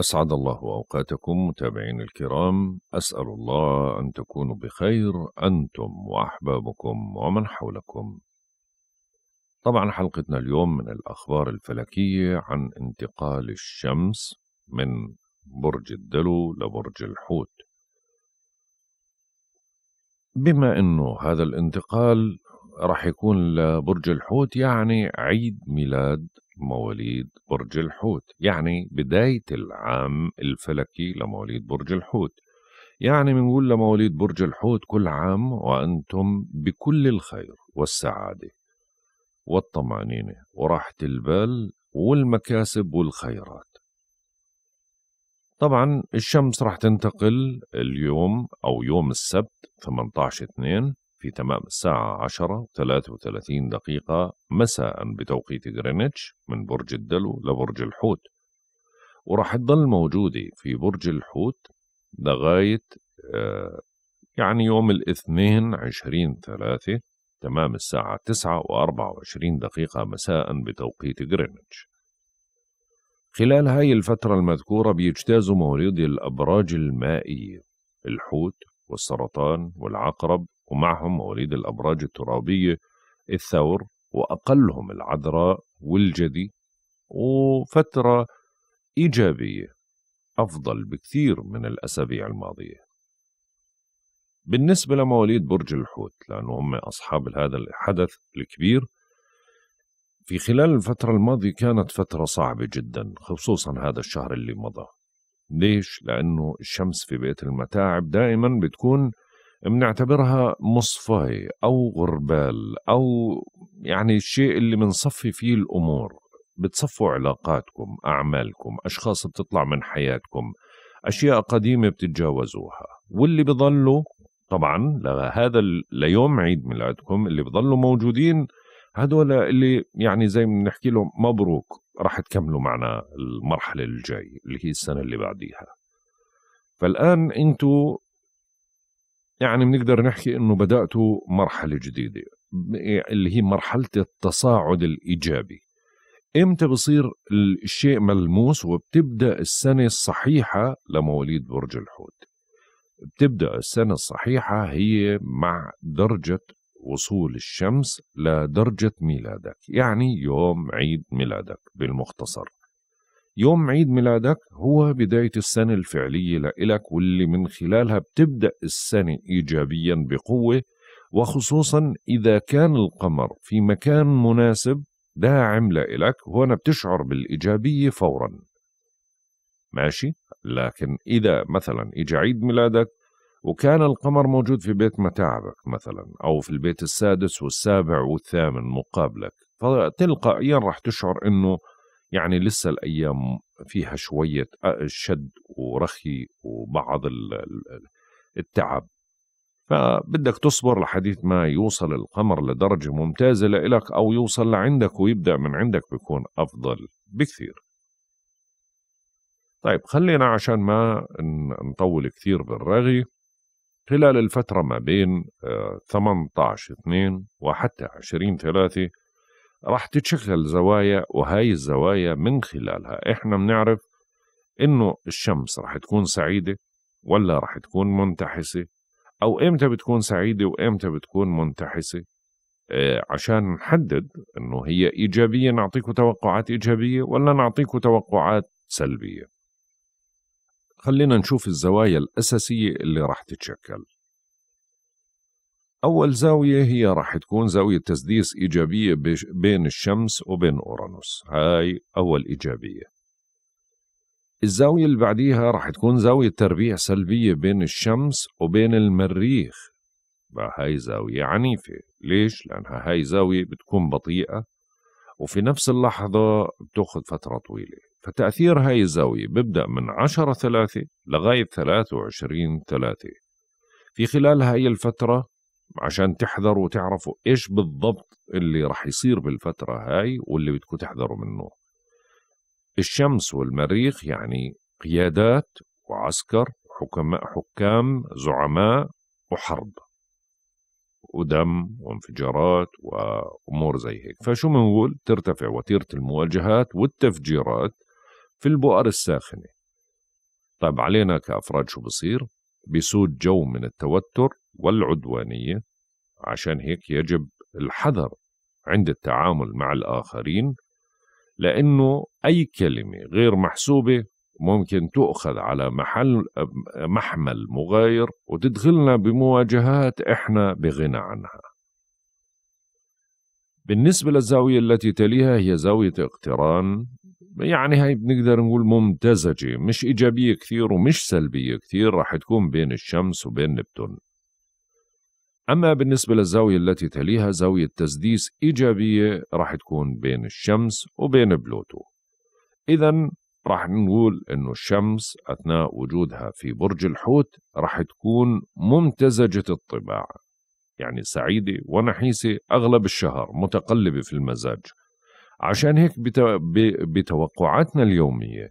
أسعد الله أوقاتكم متابعين الكرام أسأل الله أن تكونوا بخير أنتم وأحبابكم ومن حولكم طبعا حلقتنا اليوم من الأخبار الفلكية عن انتقال الشمس من برج الدلو لبرج الحوت بما أنه هذا الانتقال راح يكون لبرج الحوت يعني عيد ميلاد مواليد برج الحوت يعني بداية العام الفلكي لمواليد برج الحوت يعني بنقول لمواليد برج الحوت كل عام وأنتم بكل الخير والسعادة والطمأنينة وراحة البال والمكاسب والخيرات طبعا الشمس رح تنتقل اليوم أو يوم السبت 18 2 في تمام الساعة 10 و33 دقيقة مساء بتوقيت غرينتش من برج الدلو لبرج الحوت وراح تضل موجودة في برج الحوت لغاية آه، يعني يوم الاثنين 20 3 تمام الساعة 9 و24 دقيقة مساء بتوقيت غرينتش خلال هاي الفترة المذكورة بيجتازوا مواليد الأبراج المائية الحوت والسرطان والعقرب ومعهم مواليد الأبراج الترابية الثور وأقلهم العذراء والجدي وفترة إيجابية أفضل بكثير من الأسابيع الماضية بالنسبة لمواليد برج الحوت لأنه هم أصحاب هذا الحدث الكبير في خلال الفترة الماضية كانت فترة صعبة جدا خصوصا هذا الشهر اللي مضى ليش؟ لأنه الشمس في بيت المتاعب دائما بتكون بنعتبرها مصفاي او غربال او يعني الشيء اللي بنصفي فيه الامور بتصفوا علاقاتكم اعمالكم اشخاص بتطلع من حياتكم اشياء قديمه بتتجاوزوها واللي بضلوا طبعا لهذا ليوم عيد ميلادكم اللي بضلوا موجودين هدول اللي يعني زي ما بنحكي لهم مبروك راح تكملوا معنا المرحله الجاي اللي هي السنه اللي بعديها فالان انتم يعني بنقدر نحكي انه بدات مرحله جديده اللي هي مرحله التصاعد الايجابي امتى بصير الشيء ملموس وبتبدا السنه الصحيحه لمواليد برج الحوت بتبدا السنه الصحيحه هي مع درجه وصول الشمس لدرجه ميلادك يعني يوم عيد ميلادك بالمختصر يوم عيد ميلادك هو بداية السنة الفعلية لإلك واللي من خلالها بتبدأ السنة إيجابيا بقوة وخصوصا إذا كان القمر في مكان مناسب داعم لإلك هنا بتشعر بالإيجابية فورا ماشي لكن إذا مثلا إجا عيد ميلادك وكان القمر موجود في بيت متاعبك مثلا أو في البيت السادس والسابع والثامن مقابلك فتلقائيا رح تشعر أنه يعني لسه الايام فيها شويه شد ورخي وبعض التعب فبدك تصبر لحديث ما يوصل القمر لدرجة ممتازة لإلك أو يوصل لعندك ويبدأ من عندك بيكون أفضل بكثير طيب خلينا عشان ما نطول كثير بالرغي خلال الفترة ما بين 18 آه، 2 وحتى 20 3 راح تتشكل زوايا وهاي الزوايا من خلالها احنا بنعرف انه الشمس راح تكون سعيده ولا راح تكون منتحسه او امتى بتكون سعيده وامتى بتكون منتحسه آه، عشان نحدد انه هي ايجابيه نعطيكم توقعات ايجابيه ولا نعطيكم توقعات سلبيه خلينا نشوف الزوايا الاساسيه اللي راح تتشكل أول زاوية هي راح تكون زاوية تسديس إيجابية بين الشمس وبين أورانوس هاي أول إيجابية الزاوية اللي بعديها راح تكون زاوية تربيع سلبية بين الشمس وبين المريخ هاي زاوية عنيفة ليش؟ لأنها هاي زاوية بتكون بطيئة وفي نفس اللحظة بتأخذ فترة طويلة فتأثير هاي الزاوية ببدأ من عشرة ثلاثة لغاية ثلاثة وعشرين ثلاثة في خلال هاي الفترة عشان تحذروا وتعرفوا ايش بالضبط اللي راح يصير بالفتره هاي واللي بدكم تحذروا منه الشمس والمريخ يعني قيادات وعسكر حكماء حكام زعماء وحرب ودم وانفجارات وامور زي هيك فشو بنقول ترتفع وتيره المواجهات والتفجيرات في البؤر الساخنه طيب علينا كافراد شو بصير بيسود جو من التوتر والعدوانيه عشان هيك يجب الحذر عند التعامل مع الاخرين لانه اي كلمه غير محسوبه ممكن تؤخذ على محل محمل مغاير وتدخلنا بمواجهات احنا بغنى عنها. بالنسبه للزاويه التي تليها هي زاويه اقتران يعني هاي بنقدر نقول ممتزجه مش ايجابيه كثير ومش سلبيه كثير راح تكون بين الشمس وبين نبتون. أما بالنسبة للزاوية التي تليها زاوية تسديس إيجابية راح تكون بين الشمس وبين بلوتو إذا راح نقول أنه الشمس أثناء وجودها في برج الحوت راح تكون ممتزجة الطباع يعني سعيدة ونحيسة أغلب الشهر متقلبة في المزاج عشان هيك بتوقعاتنا اليومية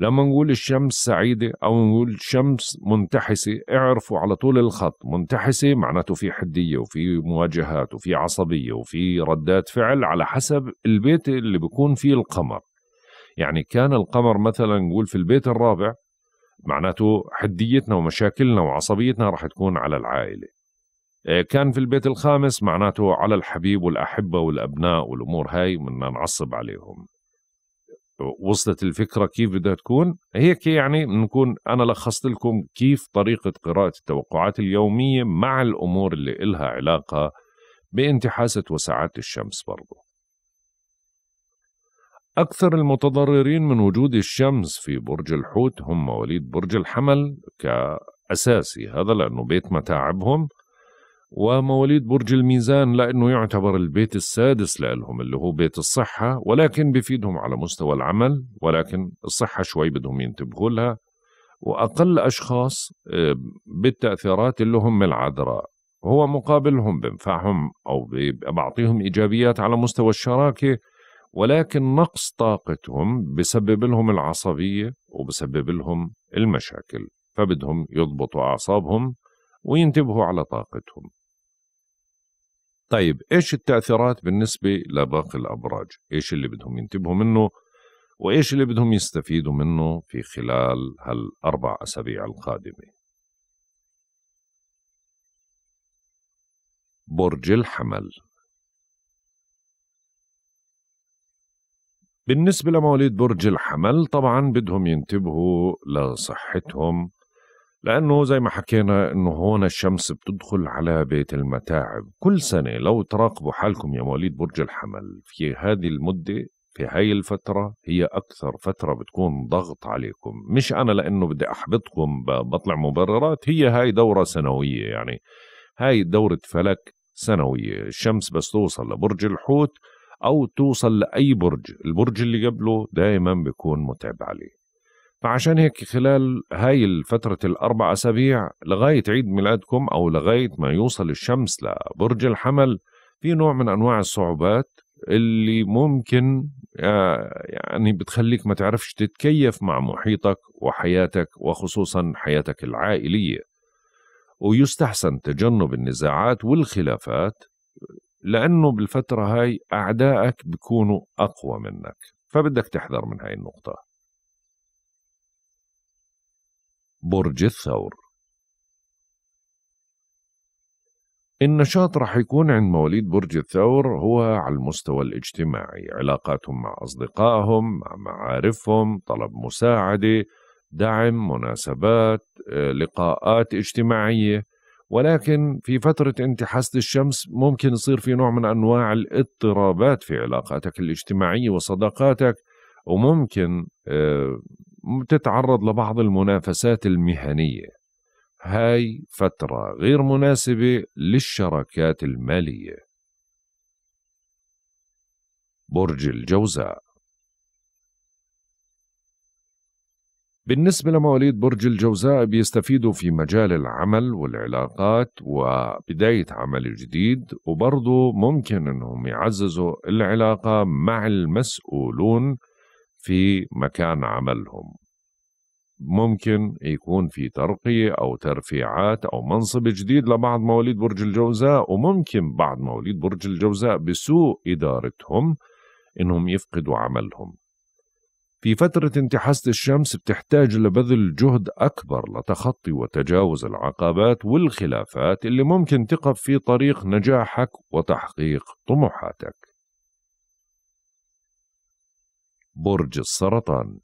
لما نقول الشمس سعيدة أو نقول شمس منتحسة اعرفوا على طول الخط منتحسة معناته في حدية وفي مواجهات وفي عصبية وفي ردات فعل على حسب البيت اللي بيكون فيه القمر يعني كان القمر مثلا نقول في البيت الرابع معناته حديتنا ومشاكلنا وعصبيتنا رح تكون على العائلة إيه، كان في البيت الخامس معناته على الحبيب والأحبة والأبناء والأمور هاي من نعصب عليهم وصلت الفكره كيف بدها تكون هيك يعني نكون انا لخصت لكم كيف طريقه قراءه التوقعات اليوميه مع الامور اللي إلها علاقه بانتحاسه وساعات الشمس برضو أكثر المتضررين من وجود الشمس في برج الحوت هم مواليد برج الحمل كأساسي هذا لأنه بيت متاعبهم ومواليد برج الميزان لأنه يعتبر البيت السادس لهم اللي هو بيت الصحة ولكن بفيدهم على مستوى العمل ولكن الصحة شوي بدهم ينتبهوا لها وأقل أشخاص آه، بالتأثيرات اللي هم العذراء هو مقابلهم بنفعهم أو بعطيهم إيجابيات على مستوى الشراكة ولكن نقص طاقتهم بسبب لهم العصبية وبسبب لهم المشاكل فبدهم يضبطوا أعصابهم وينتبهوا على طاقتهم طيب ايش التاثيرات بالنسبه لباقي الابراج؟ ايش اللي بدهم ينتبهوا منه؟ وايش اللي بدهم يستفيدوا منه في خلال هالاربع اسابيع القادمه؟ برج الحمل بالنسبة لمواليد برج الحمل طبعا بدهم ينتبهوا لصحتهم لأنه زي ما حكينا أنه هون الشمس بتدخل على بيت المتاعب كل نعم. سنة لو تراقبوا حالكم يا مواليد برج الحمل في هذه المدة في هاي الفترة هي أكثر فترة بتكون ضغط عليكم مش أنا لأنه بدي أحبطكم بطلع مبررات هي هاي دورة سنوية يعني هاي دورة فلك سنوية الشمس بس توصل لبرج الحوت أو توصل لأي برج البرج اللي قبله دائما بيكون متعب عليه فعشان هيك خلال هاي الفترة الأربع أسابيع لغاية عيد ميلادكم أو لغاية ما يوصل الشمس لبرج الحمل في نوع من أنواع الصعوبات اللي ممكن آه، يعني بتخليك ما تعرفش تتكيف مع محيطك وحياتك وخصوصا حياتك العائلية ويستحسن تجنب النزاعات والخلافات لأنه بالفترة هاي أعدائك بيكونوا أقوى منك فبدك تحذر من هاي النقطة برج الثور النشاط راح يكون عند مواليد برج الثور هو على المستوى الاجتماعي علاقاتهم مع أصدقائهم مع معارفهم طلب مساعدة دعم مناسبات آه، لقاءات اجتماعية ولكن في فترة انتحاسة الشمس ممكن يصير في نوع من أنواع الاضطرابات في علاقاتك الاجتماعية وصداقاتك وممكن آه، تتعرض لبعض المنافسات المهنية هاي فترة غير مناسبة للشراكات المالية برج الجوزاء بالنسبة لمواليد برج الجوزاء بيستفيدوا في مجال العمل والعلاقات وبداية عمل جديد وبرضه ممكن انهم يعززوا العلاقة مع المسؤولون في مكان عملهم ممكن يكون في ترقية أو ترفيعات أو منصب جديد لبعض مواليد برج الجوزاء وممكن بعض مواليد برج الجوزاء بسوء إدارتهم إنهم يفقدوا عملهم في فترة انتحاس الشمس بتحتاج لبذل جهد أكبر لتخطي وتجاوز العقبات والخلافات اللي ممكن تقف في طريق نجاحك وتحقيق طموحاتك برج السرطان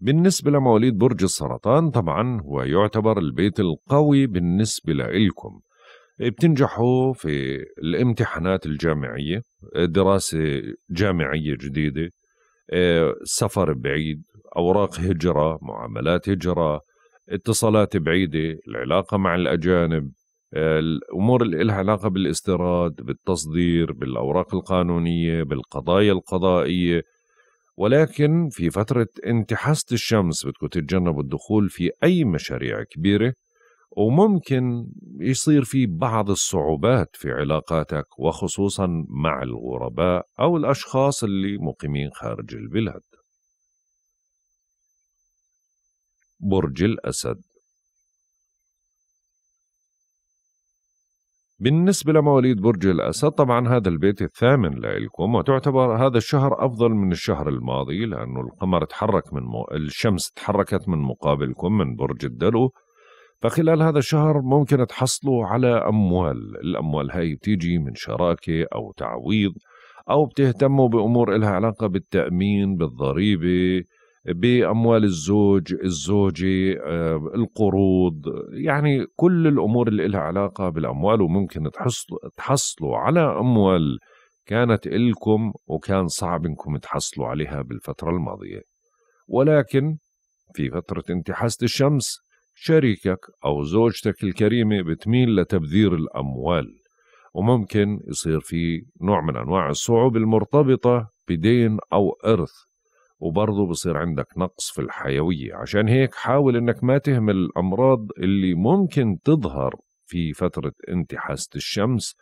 بالنسبة لمواليد برج السرطان طبعا هو يعتبر البيت القوي بالنسبة لإلكم بتنجحوا في الامتحانات الجامعية دراسة جامعية جديدة سفر بعيد أوراق هجرة معاملات هجرة اتصالات بعيدة العلاقة مع الأجانب الامور اللي لها علاقه بالاستيراد بالتصدير بالاوراق القانونيه بالقضايا القضائيه ولكن في فتره انتحاست الشمس بدكم تتجنبوا الدخول في اي مشاريع كبيره وممكن يصير في بعض الصعوبات في علاقاتك وخصوصا مع الغرباء او الاشخاص اللي مقيمين خارج البلاد برج الاسد بالنسبة لمواليد برج الأسد طبعا هذا البيت الثامن لإلكم وتعتبر هذا الشهر أفضل من الشهر الماضي لأنه القمر تحرك من م... الشمس تحركت من مقابلكم من برج الدلو فخلال هذا الشهر ممكن تحصلوا على أموال الأموال هاي بتيجي من شراكة أو تعويض أو بتهتموا بأمور إلها علاقة بالتأمين بالضريبة باموال الزوج الزوجه القروض يعني كل الامور اللي لها علاقه بالاموال وممكن تحصلوا على اموال كانت إلكم وكان صعب إنكم تحصلوا عليها بالفترة الماضية ولكن في فترة انتحاسة الشمس شريكك أو زوجتك الكريمة بتميل لتبذير الأموال وممكن يصير في نوع من أنواع الصعوبة المرتبطة بدين أو إرث وبرضه بصير عندك نقص في الحيوية عشان هيك حاول انك ما تهمل الامراض اللي ممكن تظهر في فترة انتحاسة الشمس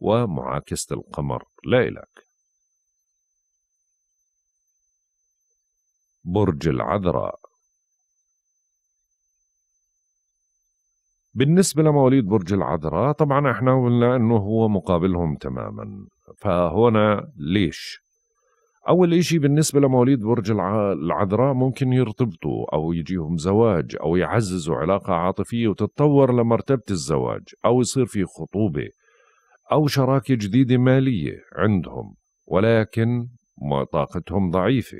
ومعاكسة القمر لإلك برج العذراء بالنسبة لمواليد برج العذراء طبعا احنا قلنا انه هو مقابلهم تماما فهنا ليش أول إشي بالنسبة لمواليد برج العذراء ممكن يرتبطوا أو يجيهم زواج أو يعززوا علاقة عاطفية وتتطور لمرتبة الزواج أو يصير في خطوبة أو شراكة جديدة مالية عندهم ولكن طاقتهم ضعيفة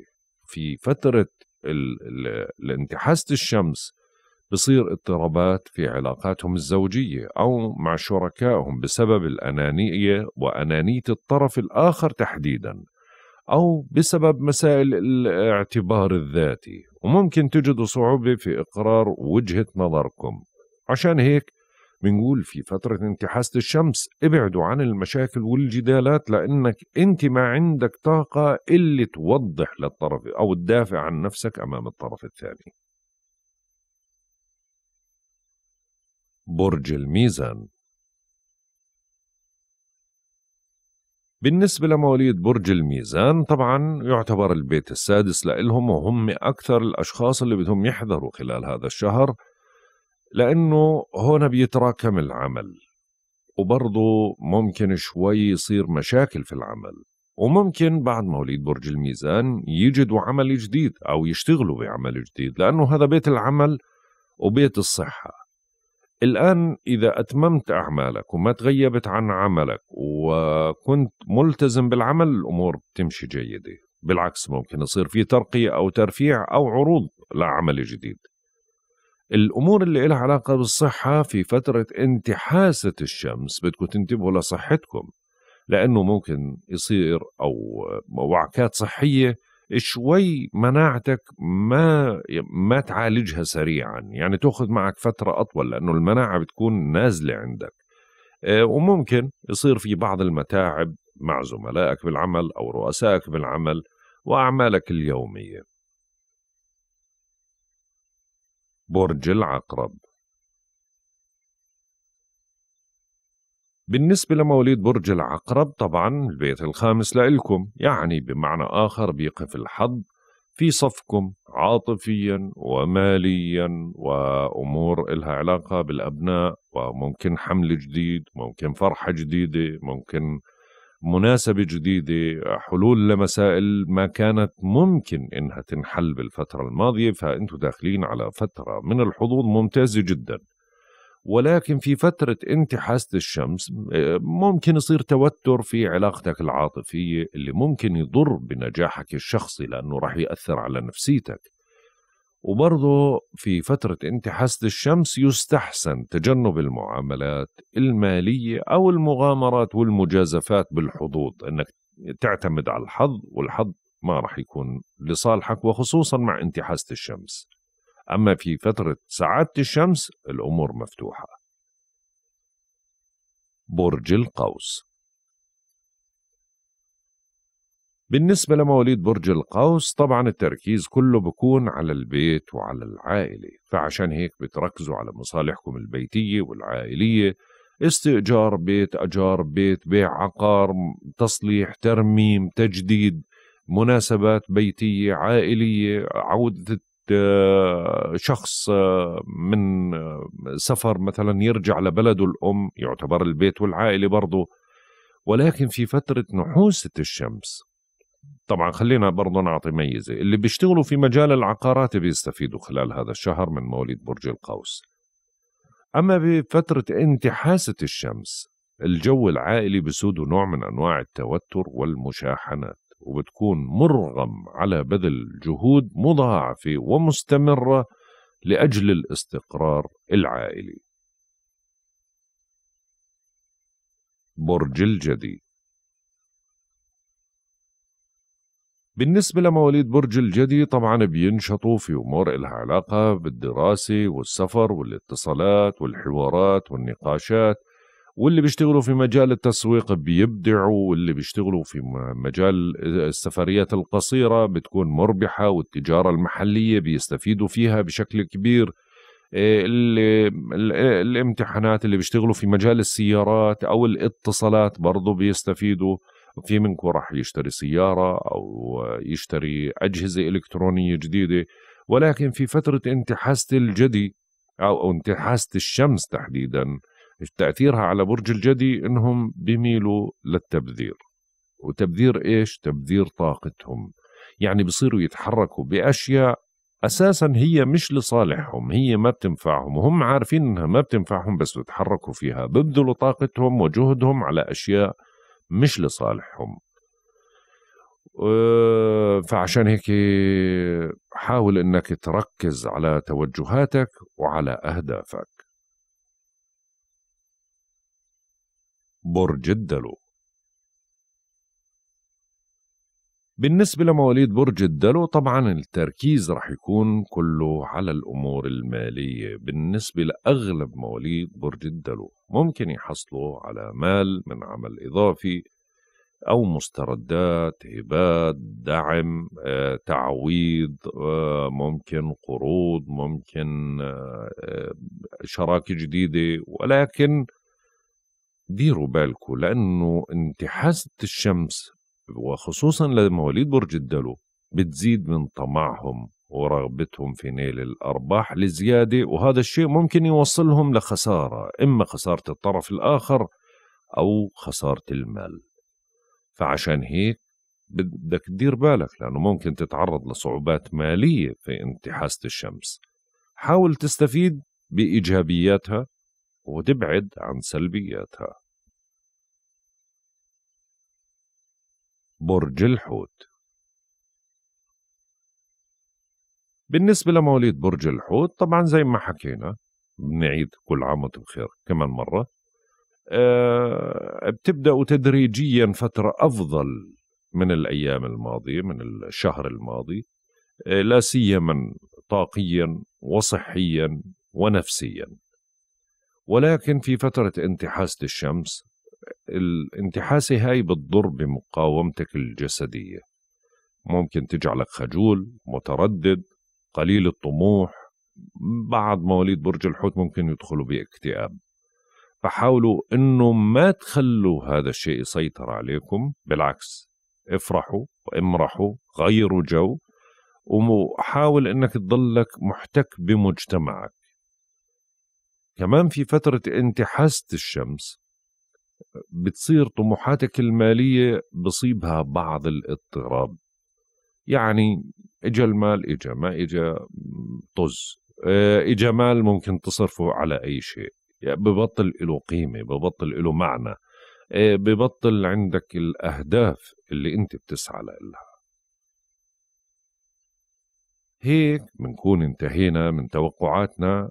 في فترة الانتحاسة الشمس بصير اضطرابات في علاقاتهم الزوجية أو مع شركائهم بسبب الأنانية وأنانية الطرف الآخر تحديداً أو بسبب مسائل الاعتبار الذاتي وممكن تجدوا صعوبة في إقرار وجهة نظركم عشان هيك بنقول في فترة انتحاسة الشمس ابعدوا عن المشاكل والجدالات لأنك أنت ما عندك طاقة اللي توضح للطرف أو تدافع عن نفسك أمام الطرف الثاني برج الميزان بالنسبة لمواليد برج الميزان طبعا يعتبر البيت السادس لإلهم وهم أكثر الأشخاص اللي بدهم يحذروا خلال هذا الشهر لأنه هون بيتراكم العمل وبرضه ممكن شوي يصير مشاكل في العمل وممكن بعد مواليد برج الميزان يجدوا عمل جديد أو يشتغلوا بعمل جديد لأنه هذا بيت العمل وبيت الصحة الآن إذا أتممت أعمالك وما تغيبت عن عملك وكنت ملتزم بالعمل الأمور بتمشي جيدة بالعكس ممكن يصير في ترقية أو ترفيع أو عروض لعمل جديد الأمور اللي لها علاقة بالصحة في فترة انتحاسة الشمس بدكم تنتبهوا لصحتكم لأنه ممكن يصير أو وعكات صحية شوي مناعتك ما ما تعالجها سريعا يعني تاخذ معك فتره اطول لانه المناعه بتكون نازله عندك آه، وممكن يصير في بعض المتاعب مع زملائك بالعمل او رؤسائك بالعمل واعمالك اليوميه برج العقرب بالنسبة لمواليد برج العقرب طبعا البيت الخامس لإلكم يعني بمعنى آخر بيقف الحظ في صفكم عاطفيا وماليا وأمور إلها علاقة بالأبناء وممكن حمل جديد ممكن فرحة جديدة ممكن مناسبة جديدة حلول لمسائل ما كانت ممكن إنها تنحل بالفترة الماضية فأنتوا داخلين على فترة من الحظوظ ممتازة جداً ولكن في فترة انتحاسة الشمس آه، ممكن يصير توتر في علاقتك العاطفية اللي ممكن يضر بنجاحك الشخصي لأنه راح يأثر على نفسيتك وبرضه في فترة انتحاسة الشمس يستحسن تجنب المعاملات المالية أو المغامرات والمجازفات بالحظوظ أنك تعتمد على الحظ والحظ ما راح يكون لصالحك وخصوصا مع انتحاسة الشمس أما في فترة سعادة الشمس الأمور مفتوحة برج القوس بالنسبة لمواليد برج القوس طبعا التركيز كله بكون على البيت وعلى العائلة فعشان هيك بتركزوا على مصالحكم البيتية والعائلية استئجار بيت أجار بيت بيع عقار تصليح ترميم تجديد مناسبات بيتية عائلية عودة آه، شخص آه، من آه، سفر مثلا يرجع لبلده الأم يعتبر البيت والعائلة برضه ولكن في فترة نحوسة الشمس طبعا خلينا برضه نعطي ميزة اللي بيشتغلوا في مجال العقارات بيستفيدوا خلال هذا الشهر من مواليد برج القوس أما بفترة انتحاسة الشمس الجو العائلي بسود نوع من أنواع التوتر والمشاحنات وبتكون مرغم على بذل جهود مضاعفة ومستمرة لأجل الاستقرار العائلي برج الجدي بالنسبة لمواليد برج الجدي طبعا بينشطوا في أمور إلها علاقة بالدراسة والسفر والاتصالات والحوارات والنقاشات واللي بيشتغلوا في مجال التسويق بيبدعوا واللي بيشتغلوا في مجال آه، السفريات القصيرة بتكون مربحة والتجارة المحلية بيستفيدوا فيها بشكل كبير آه، الامتحانات اللي بيشتغلوا في مجال السيارات أو الاتصالات برضو بيستفيدوا في منكم راح يشتري سيارة أو يشتري أجهزة إلكترونية جديدة ولكن في فترة انتحاسة الجدي أو انتحاسة الشمس تحديداً تاثيرها على برج الجدي انهم بيميلوا للتبذير وتبذير ايش تبذير طاقتهم يعني بصيروا يتحركوا باشياء اساسا هي مش لصالحهم هي ما بتنفعهم وهم عارفين انها ما بتنفعهم بس بيتحركوا فيها ببذلوا طاقتهم وجهدهم على اشياء مش لصالحهم فعشان هيك حاول انك تركز على توجهاتك وعلى اهدافك برج الدلو بالنسبة لمواليد برج الدلو طبعا التركيز رح يكون كله على الأمور المالية بالنسبة لأغلب مواليد برج الدلو ممكن يحصلوا على مال من عمل إضافي أو مستردات هبات دعم آه، تعويض آه، ممكن قروض ممكن آه، شراكة جديدة ولكن ديروا بالكم لانه انتحاسه الشمس وخصوصا لمواليد برج الدلو بتزيد من طمعهم ورغبتهم في نيل الارباح لزياده وهذا الشيء ممكن يوصلهم لخساره اما خساره الطرف الاخر او خساره المال فعشان هيك بدك تدير بالك لانه ممكن تتعرض لصعوبات ماليه في انتحاسه الشمس حاول تستفيد بايجابياتها وتبعد عن سلبياتها برج الحوت بالنسبة لمواليد برج الحوت طبعا زي ما حكينا بنعيد كل عام وانتم بخير كمان مرة أه بتبدأوا تدريجيا فترة أفضل من الأيام الماضية من الشهر الماضي أه لا سيما طاقيا وصحيا ونفسيا ولكن في فترة انتحاسة الشمس الانتحاسة هاي بتضر بمقاومتك الجسدية ممكن تجعلك خجول متردد قليل الطموح بعض مواليد برج الحوت ممكن يدخلوا باكتئاب فحاولوا انه ما تخلوا هذا الشيء يسيطر عليكم بالعكس افرحوا وامرحوا غيروا جو وحاول انك تضلك محتك بمجتمعك كمان في فترة انتحاسة الشمس بتصير طموحاتك المالية بصيبها بعض الاضطراب يعني اجا المال اجا ما اجا طز آه، اجا مال ممكن تصرفه على اي شيء يعني ببطل له قيمة ببطل له معنى آه، ببطل عندك الأهداف اللي أنت بتسعى لها هيك بنكون انتهينا من توقعاتنا